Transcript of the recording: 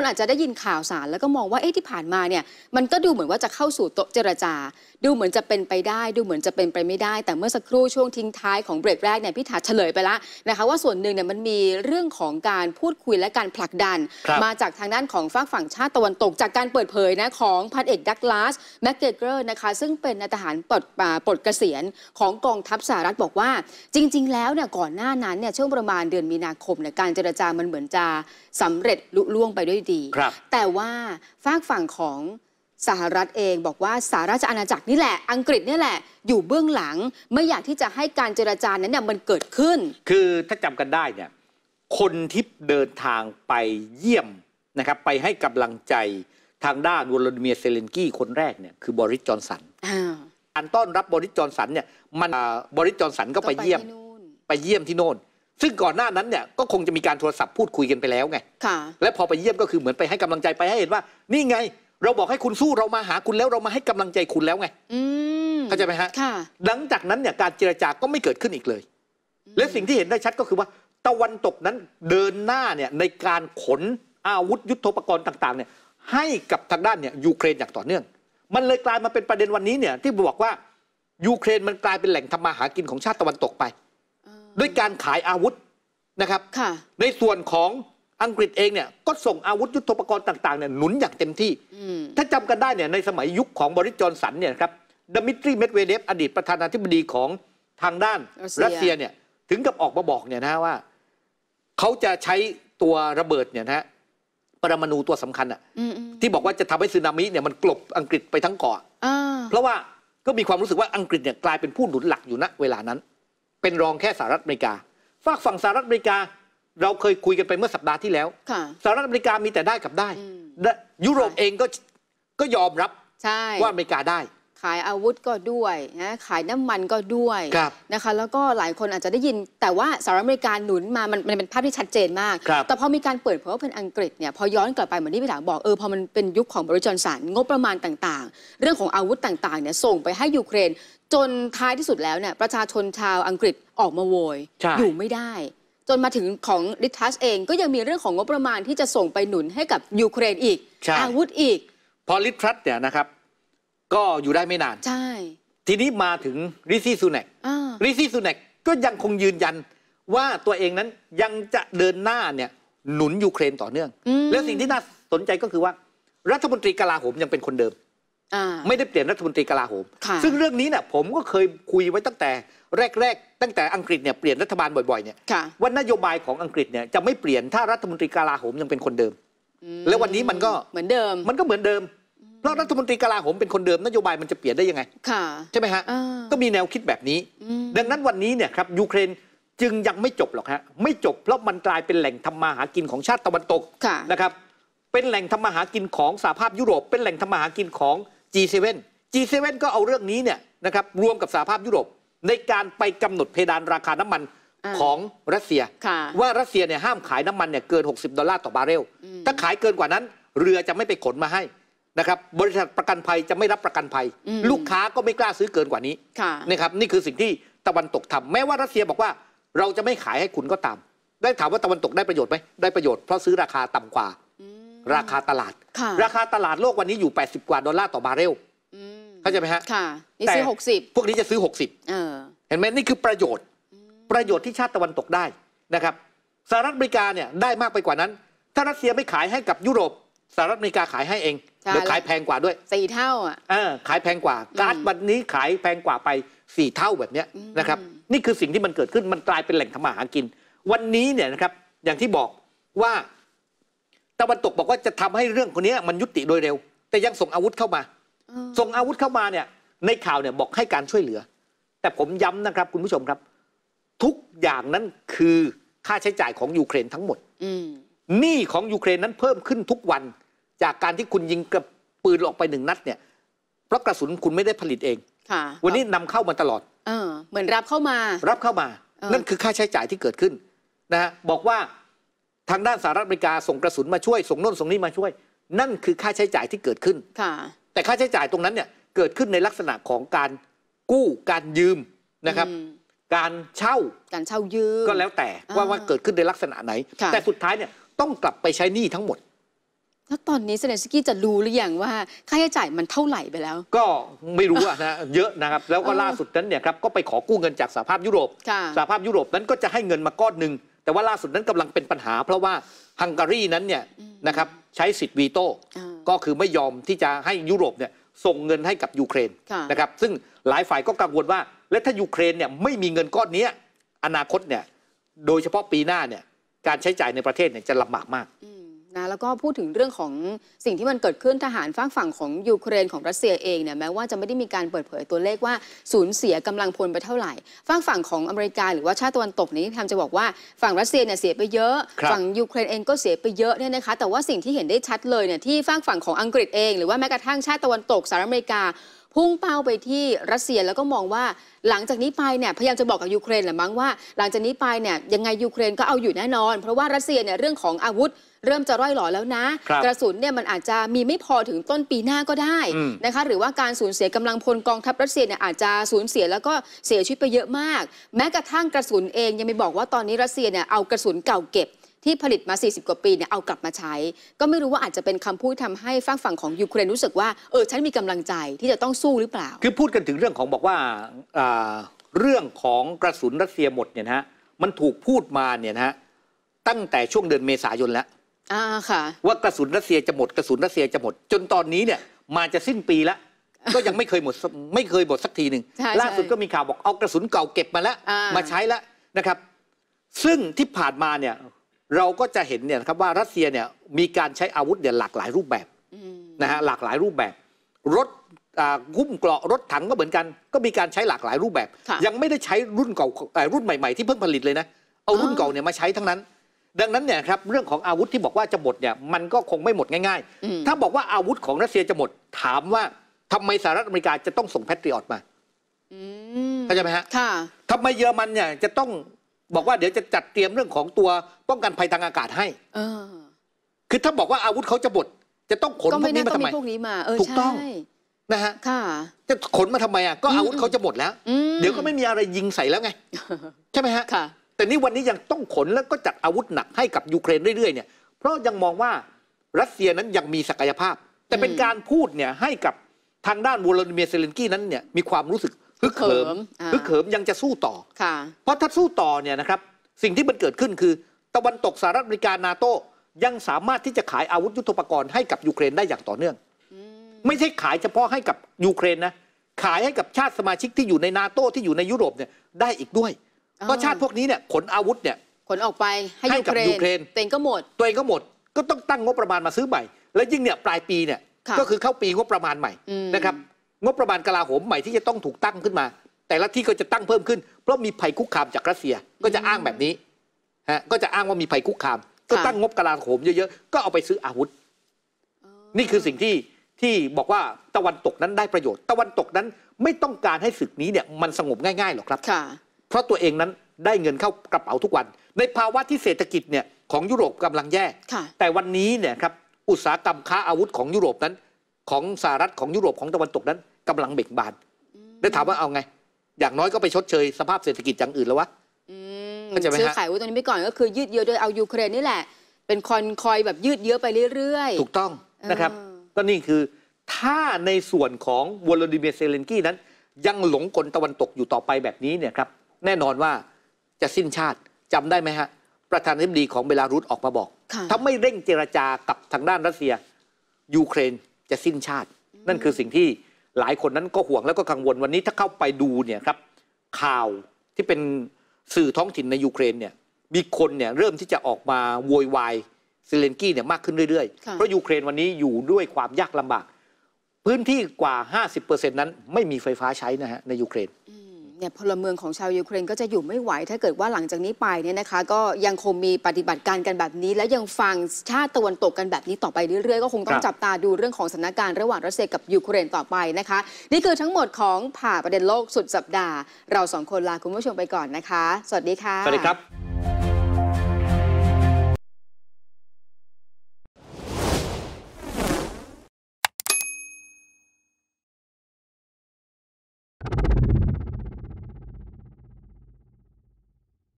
คนอาจจะได้ยินข่าวสารแล้วก็มองว่าเอ๊ะที่ผ่านมาเนี่ยมันก็ดูเหมือนว่าจะเข้าสู่โต๊ะเจรจา ดูเหมือนจะเป็นไปได้ดูเหมือนจะเป็นไปไม่ได้ แต่เมื่อสักครู่ช่วงทิ้งท้ายของเบรกแรกเนี่ยพี่ถาเฉลยไปละนะคะว่าส่วนหนึ่งเนี่ยมันมีเรื่องของการพูดคุยและการผลักดัน มาจากทางด้านของฝางฝั่งชาติตะวันตกจากการเปิดเผยนะของพันเอกดักลาสแมกเกเกอร์นะคะซึ่งเป็นนายทหารปลดปลดเกษียณของกองทัพสหรัฐบอกว่า จริง ๆ แล้วเนี่ยก่อนหน้านั้นเนี่ยช่วงประมาณเดือนมีนาคมเนี่ยการเจรจา มันเหมือนจะสำเร็จลุล่วงไปด้วยดีแต่ว่าฝากฝั่งของสหรัฐเองบอกว่าสหราชอาณาจักรนี่แหละอังกฤษนี่แหละอยู่เบื้องหลังไม่อยากที่จะให้การเจรจานั้นเนี่ยมันเกิดขึ้น คือถ้าจำกันได้เนี่ยคนที่เดินทางไปเยี่ยมนะครับไปให้กำลังใจทางด้านวลาดิเมียเซเลนกี้คนแรกเนี่ยคือบริสจอนสันการต้อนรับบริสจอนสันเนี่ยมันบริสจอนสันก็ไปเยี่ยมไปเยี่ยมที่โน่นซึ่งก่อนหน้านั้นเนี่ยก็คงจะมีการโทรศัพท์พูดคุยกันไปแล้วไง ค่ะ และพอไปเยี่ยมก็คือเหมือนไปให้กำลังใจไปให้เห็นว่า นี่ไง เราบอกให้คุณสู้เรามาหาคุณแล้วเรามาให้กำลังใจคุณแล้วไงเข้าใจไหมฮะหลังจากนั้นเนี่ยการเจรจาก็ไม่เกิดขึ้นอีกเลย และสิ่งที่เห็นได้ชัดก็คือว่าตะวันตกนั้นเดินหน้าเนี่ยในการขนอาวุธยุโทโธปกรณ์ต่างๆเนี่ยให้กับทางด้านเนี่ยยูเครนอย่างต่อเนื่อง มันเลยกลายมาเป็นประเด็นวันนี้เนี่ยที่บอกว่ายูเครนมันกลายเป็นแหล่งทำมาหากินของชาติตะวันตกไปด้วยการขายอาวุธนะครับ ในส่วนของอังกฤษเองเนี่ยก็ส่งอาวุธ ยุทโธปกรณ์ต่างๆเนี่ยหนุนอย่างเต็มที่ ถ้าจำกันได้เนี่ยในสมัยยุคของบริจอนสันเนี่ยครับดมิทรีเมดเวเดฟ อดีตประธานาธิบดีของทางด้านรัสเซียเนี่ยถึงกับออกมาบอกเนี่ยนะว่า เขาจะใช้ตัวระเบิดเนี่ยนะฮะปรมาณูตัวสำคัญอะที่บอกว่าจะทำให้สึนามิเนี่ยมันกลบอังกฤษไปทั้งเกาะเพราะว่าก็มีความรู้สึกว่าอังกฤษเนี่ยกลายเป็นผู้หนุนหลักอยู่ณเวลานั้นเป็นรองแค่สหรัฐอเมริกา ฝากฝั่งสหรัฐอเมริกา เราเคยคุยกันไปเมื่อสัปดาห์ที่แล้วสหรัฐอเมริกามีแต่ได้กับได้ ยุโรปเองก็ก็ยอมรับว่าอเมริกาได้ขายอาวุธก็ด้วยนะขายน้ำมันก็ด้วยนะคะ แล้วก็หลายคนอาจจะได้ยิน แต่ว่าสหรัฐอเมริกาหนุนมา มันมันเป็นภาพที่ชัดเจนมากแต่พอมีการเปิดเผยว่าเป็นอังกฤษเนี่ย พอย้อนกลับไปเหมือนที่พี่ถาบอก เออ พอมันเป็นยุคของบริจอนสันงบประมาณต่างๆ เรื่องของอาวุธต่างๆเนี่ยส่งไปให้ยูเครน จนท้ายที่สุดแล้วเนี่ยประชาชนชาวอังกฤษออกมาโวย อยู่ไม่ได้ จนมาถึงของดิทัสเองก็ยังมีเรื่องของงบประมาณที่จะส่งไปหนุนให้กับยูเครนอีก อาวุธอีกพอลิทัสเนี่ยนะครับก็อยู่ได้ไม่นาน ใช่ ทีนี้มาถึงริซี่ซูเนกริซี่ซูเนกก็ยังคงยืนยัน ว่าตัวเองนั้นยังจะเดินหน้าเนี่ยหนุนยูเครนต่อเนื่อง และสิ่งที่น่าสนใจก็คือว่า รัฐมนตรีกลาโหมยังเป็นคนเดิม ไม่ได้เปลี่ยนรัฐมนตรีกลาโหม ซึ่งเรื่องนี้เนี่ยผมก็เคยคุยไว้ตั้งแต่ แรกๆ ตั้งแต่อังกฤษเนี่ยเปลี่ยนรัฐบาลบ่อยๆเนี่ย ว่านโยบายของอังกฤษเนี่ยจะไม่เปลี่ยนถ้ารัฐมนตรีกลาโหมยังเป็นคนเดิม แล้ววันนี้มันก็เหมือนเดิม มันก็เหมือนเดิมแล้วรัฐมนตรีกลาโหมเป็นคนเดิมนโยบาย มันจะเปลี่ยนได้ยังไงค่ะใช่ไหมฮะก็มีแนวคิดแบบนี้ ดังนั้นวันนี้เนี่ยครับยูเครนจึงยังไม่จบหรอกฮะไม่จบเพราะมันกลายเป็นแหล่งทำมาหากินของชาติตะวันตกนะครับเป็นแหล่งทำมาหากินของสหภาพยุโรป เป็นแหล่งทำมาหากินของ G7 G7 ก็เอาเรื่องนี้เนี่ยนะครับรวมกับสหภาพยุโรปในการไปกำหนดเพดานราคาน้ำมันของรัสเซียว่ารัสเซียเนี่ยห้ามขายน้ำมันเนี่ยเกิน60ดอลลาร์ต่อบาร์เรลถ้าขายเกินกว่านั้นเรือจะไม่ไปขนมาให้นะครับบริษัทประกันภัยจะไม่รับประกันภัย ลูกค้าก็ไม่กล้าซื้อเกินกว่านี้นะครับ นี่คือสิ่งที่ตะวันตกทำ แม้ว่ารัสเซียบอกว่าเราจะไม่ขายให้คุณก็ตาม ได้ถามว่าตะวันตกได้ประโยชน์ไหมได้ประโยชน์เพราะซื้อราคาต่ำกว่า ราคาตลาด ราคาตลาดโลกวันนี้อยู่ 80 กว่าดอลลาร์ต่อบาร์เรลเข้าใจไหมฮะค่ะนี่ซื้อ60 พวกนี้จะซื้อ 60เออเห็นไหมนี่คือประโยชน์ ประโยชน์ที่ชาติตะวันตกได้นะครับสหรัฐอเมริกาเนี่ยได้มากไปกว่านั้น ถ้ารัสเซียไม่ขายให้กับยุโรปสหรัฐอเมริกาขายให้เองเดี๋ยวขายแพงกว่าด้วย สี่เท่า อ่ะเออขายแพงกว่าการ์ดวันนี้ขายแพงกว่าไปสี่เท่าแบบเนี้ยนะครับ นี่คือสิ่งที่มันเกิดขึ้นมันกลายเป็นแหล่งทำมาหากิน วันนี้เนี่ยนะครับ อย่างที่บอกว่าตะวันตกบอกว่าจะทำให้เรื่องคนนี้มันยุติโดยเร็ว แต่ยังส่งอาวุธเข้ามาส่งอาวุธเข้ามาเนี่ย ในข่าวเนี่ยบอกให้การช่วยเหลือ แต่ผมย้ำนะครับคุณผู้ชมครับ ทุกอย่างนั้นคือค่าใช้จ่ายของยูเครนทั้งหมด อืหนี้ของยูเครนนั้นเพิ่มขึ้นทุกวันจากการที่คุณยิงกระปืนออกไปหนึ่งนัดเนี่ยเพราะกระสุนคุณไม่ได้ผลิตเอง วันนี้นำเข้ามาตลอด เออเหมือนรับเข้ามา รับเข้ามา นั่นคือค่าใช้จ่ายที่เกิดขึ้นนะฮะบอกว่าทางด้านสหรัฐอเมริกาส่งกระสุนมาช่วย ส่งน้นส่งนี่มาช่วย นั่นคือค่าใช้จ่ายที่เกิดขึ้นค่ะแต่ค่าใช้จ่ายตรงนั้นเนี่ยเกิดขึ้นในลักษณะของการกู้ การยืมนะครับ การเช่าการเช่ายืมก็แล้วแต่ว่าว่าเกิดขึ้นในลักษณะไหนแต่สุดท้ายเนี่ยต้องกลับไปใช้หนี้ทั้งหมดแล้วตอนนี้เซเลสกี้จะรู้หรือยังว่าค่าใช้จ่ายมันเท่าไหร่ไปแล้ว ก็ไม่รู้ะนะ เยอะนะครับ แล้วก็ล่าสุดนั้นเนี่ยครับก็ไปขอกู้เงินจากสหภาพยุโรปสหภาพยุโรปนั้นก็จะให้เงินมาก้อนหนึ่งแต่ว่าล่าสุดนั้นกำลังเป็นปัญหา เพราะว่าฮังการีนั้นเนี่ยนะครับใช้สิทธิ์วีโต้ก็คือไม่ยอมที่จะให้ยุโรปเนี่ยส่งเงินให้กับยูเครนนะครับซึ่งหลายฝ่ายก็กังวลว่า และถ้ายูเครนเนี่ยไม่มีเงินก้อนนี้อนาคตเนี่ยโดยเฉพาะปีหน้าเนี่ยการใช้จ่ายในประเทศเนี่ยจะลำบากมากนะ แล้วก็พูดถึงเรื่องของสิ่งที่มันเกิดขึ้นทหาร ฝั่งฝั่งของยูเครนของรัสเซียเองเนี่ยแม้ว่าจะไม่ได้มีการเปิดเผยตัวเลขว่าสูญเสียกำลังพลไปเท่าไหร่ฝั่งฝั่งของอเมริกาหรือว่าชาติตะวันตกนี้ทาจะบอกว่าฝั่งรัสเซียเนี่ยเสียไปเยอะ ฝั่งยูเครนเองก็เสียไปเยอะเนี่ยนะคะแต่ว่าสิ่งที่เห็นได้ชัดเลยเนี่ยที่ฝั่งฝั่งของอังกฤษเอง หรือว่าแม้กระทั่งชาติตะวันตกสหรัฐอเมริกาพุ่งเป้าไปที่รัสเซียแล้วก็มองว่าหลังจากนี้ไปเนี่ยพยายามจะบอกกับยูเครนแหละมั้งว่าหลังจากนี้ไปเนี่ยยังไงยูเครนก็เอาอยู่แน่นอน เพราะว่ารัสเซียเนี่ยเรื่องของอาวุธ เริ่มจะร่อยหล่อแล้วนะ กระสุนเนี่ยมันอาจจะมีไม่พอถึงต้นปีหน้าก็ได้นะคะหรือว่าการสูญเสียกำลังพลกองทัพรัสเซียเนี่ยอาจจะสูญเสียแล้วก็เสียชีวิตไปเยอะมาก แม้กระทั่งกระสุนเองยังไม่บอกว่าตอนนี้รัสเซียเนี่ยเอากระสุนเก่าเก็บที่ผลิตมา 40 กว่าปีเนี่ยเอากลับมาใช้ ก็ไม่รู้ว่าอาจจะเป็นคำพูดทำให้ฝั่งฝั่งของยูเครนรู้สึกว่าเออฉันมีกำลังใจที่จะต้องสู้หรือเปล่า คือพูดกันถึงเรื่องของบอกว่าเรื่องของกระสุนรัสเซียหมดเนี่ยนะฮะมันถูกพูดมาเนี่ยนะฮะตั้งแต่ช่วงเดือนเมษายนแล้วอ่าค่ะ ว่ากระสุนรัสเซียจะหมดกระสุนรัสเซียจะหมด จนตอนนี้เนี่ย มาจะสิ้นปีแล้วก็ยังไม่เคยหมดไม่เคยหมดสักทีหนึ่งล่าสุดก็มีข่าวบอกเอากระสุนเก่าเก็บมาแล้วมาใช้แล้วนะครับ ซึ่งที่ผ่านมาเนี่ยเราก็จะเห็นเนี่ยครับว่ารัสเซียเนี่ยมีการใช้อาวุธเนี่ยหลากหลายรูปแบบนะฮะหลากหลายรูปแบบ รถกุ้มเกราะรถถังก็เหมือนกัน ก็มีการใช้หลากหลายรูปแบบ ยังไม่ได้ใช้รุ่นเก่ารุ่นใหม่ๆที่เพิ่งผลิตเลยนะเอารุ่นเก่าเนี่ยมาใช้ทั้งนั้น ดังนั้นเนี่ยครับ เรื่องของอาวุธที่บอกว่าจะหมดเนี่ยมันก็คงไม่หมดง่ายๆถ้าบอกว่าอาวุธของรัสเซียจะหมด ถามว่า ทำไมสหรัฐอเมริกาจะต้องส่งแพทริออตมาเข้าใจไหมฮะทำไมเยอรมันเนี่ยจะต้องบอกว่าเดี๋ยวจะจัดเตรียมเรื่องของตัวป้องกันภัยทางอากาศให้ เออคือถ้าบอกว่าอาวุธเขาจะบดจะต้องขนพวกนี้มาทำไมพวกนี้มาถูกต้องนะฮะค่ะจะขนมาทำไมอ่ะก็อาวุธเขาจะหมดแล้วเดี๋ยวก็ไม่มีอะไรยิงใส่แล้วไงใช่ไหมฮะค่ะแต่นี่วันนี้ยังต้องขนแล้วก็จัดอาวุธหนักให้กับยูเครนเรื่อยๆเนี่ยเพราะยังมองว่ารัสเซียนั้นยังมีศักยภาพ แต่เป็นการพูดเนี่ยให้กับทางด้านวลาดิเมียร์เซเลนกี้นั้นเนี่ยมีความรู้สึกฮึกเหิมฮึกเหิมยังจะสู้ต่อเพราะถ้าสู้ต่อเนี่ยนะครับสิ่งที่มันเกิดขึ้นคือ ตะวันตกสหรัฐอเมริกานาโต้ยังสามารถที่จะขายอาวุธยุทโธปกรณ์ให้กับยูเครนได้อย่างต่อเนื่อง ไม่ใช่ขายเฉพาะให้กับยูเครนนะขายให้กับชาติสมาชิกที่อยู่ในนาโต้ที่อยู่ในยุโรปเนี่ยได้อีกด้วย เพราะชาติพวกนี้เนี่ยขนอาวุธเนี่ยขนออกไปให้ให้กับยูเครนตัวเองก็หมดตัวเองก็หมด ก็ต้องตั้งงบประมาณมาซื้อใหม่แล้วยิ่งเนี่ยปลายปีเนี่ยก็คือเข้าปีงบประมาณใหม่นะครับงบประมาณกลาโหมใหม่ที่จะต้องถูกตั้งขึ้นมา แต่ละที่ก็จะตั้งเพิ่มขึ้นเพราะมีภัยคุกคามจากรัสเซียก็จะอ้างแบบนี้ฮะก็จะอ้างว่ามีภัยคุกคามก็ตั้งงบกลาโหมเยอะๆก็เอาไปซื้ออาวุธนี่คือสิ่งที่ที่บอกว่าตะวันตกนั้นได้ประโยชน์ ตะวันตกนั้นไม่ต้องการให้ศึกนี้เนี่ยมันสงบง่ายๆหรอกครับเพราะตัวเองนั้นได้เงินเข้ากระเป๋าทุกวัน ในภาวะที่เศรษฐกิจเนี่ยของยุโรปกำลังแย่แต่วันนี้เนี่ยครับอุตสาหกรรมค้าอาวุธของยุโรปนั้นของสหรัฐของยุโรปของตะวันตกนั้นกำลังเบ่งบาน ได้ถามว่าเอาไง อย่างน้อยก็ไปชดเชยสภาพเศรษฐกิจอย่างอื่นแล้ววะซื้อขายวุ้นตัวนี้ไปก่อนก็คือ ยืดเยื้อโดยเอายูเครนนี่แหละ เป็นคอนคอยแบบยืดเยื้อไปเรื่อยๆ ถูกต้องนะครับก็นี่คือถ้าในส่วนของวลาดิเมียร์เซเลนกี้นั้น ยังหลงกลตะวันตกอยู่ต่อไปแบบนี้เนี่ยครับแน่นอนว่าจะสิ้นชาติจำได้ไหมฮะประธานาธิบดีของเบลารุสออกมาบอกถ้าไม่เร่งเจรจากับทางด้านรัสเซียยูเครนจะสิ้นชาติ นั่นคือสิ่งที่หลายคนนั้นก็ห่วงแล้วก็กังวล วันนี้ถ้าเข้าไปดูเนี่ยครับ ข่าวที่เป็นสื่อท้องถิ่นในยูเครนเนี่ยมีคนเนี่ยเริ่มที่จะออกมาโวยวายเซเลนกี้เนี่ยมากขึ้นเรื่อย ๆ เพราะยูเครนวันนี้อยู่ด้วยความยากลำบาก พื้นที่กว่า 50%นั้นไม่มีไฟฟ้าใช้นะฮะในยูเครนเนี่ยพลเมืองของชาวยูเครนก็จะอยู่ไม่ไหวถ้าเกิดว่าหลังจากนี้ไปเนี่ยนะคะก็ยังคงมีปฏิบัติการกันแบบนี้ และยังฟังชาติตะวันตกกันแบบนี้ต่อไปเรื่อยๆก็คงต้องจับตาดูเรื่องของสถานการณ์ระหว่างรัสเซียกับยูเครนต่อไปนะคะนี่คือทั้งหมดของผ่าประเด็นโลกสุดสัปดาห์เราสองคนลาคุณผู้ชมไปก่อนนะคะ สวัสดีค่ะสวัสดีครับ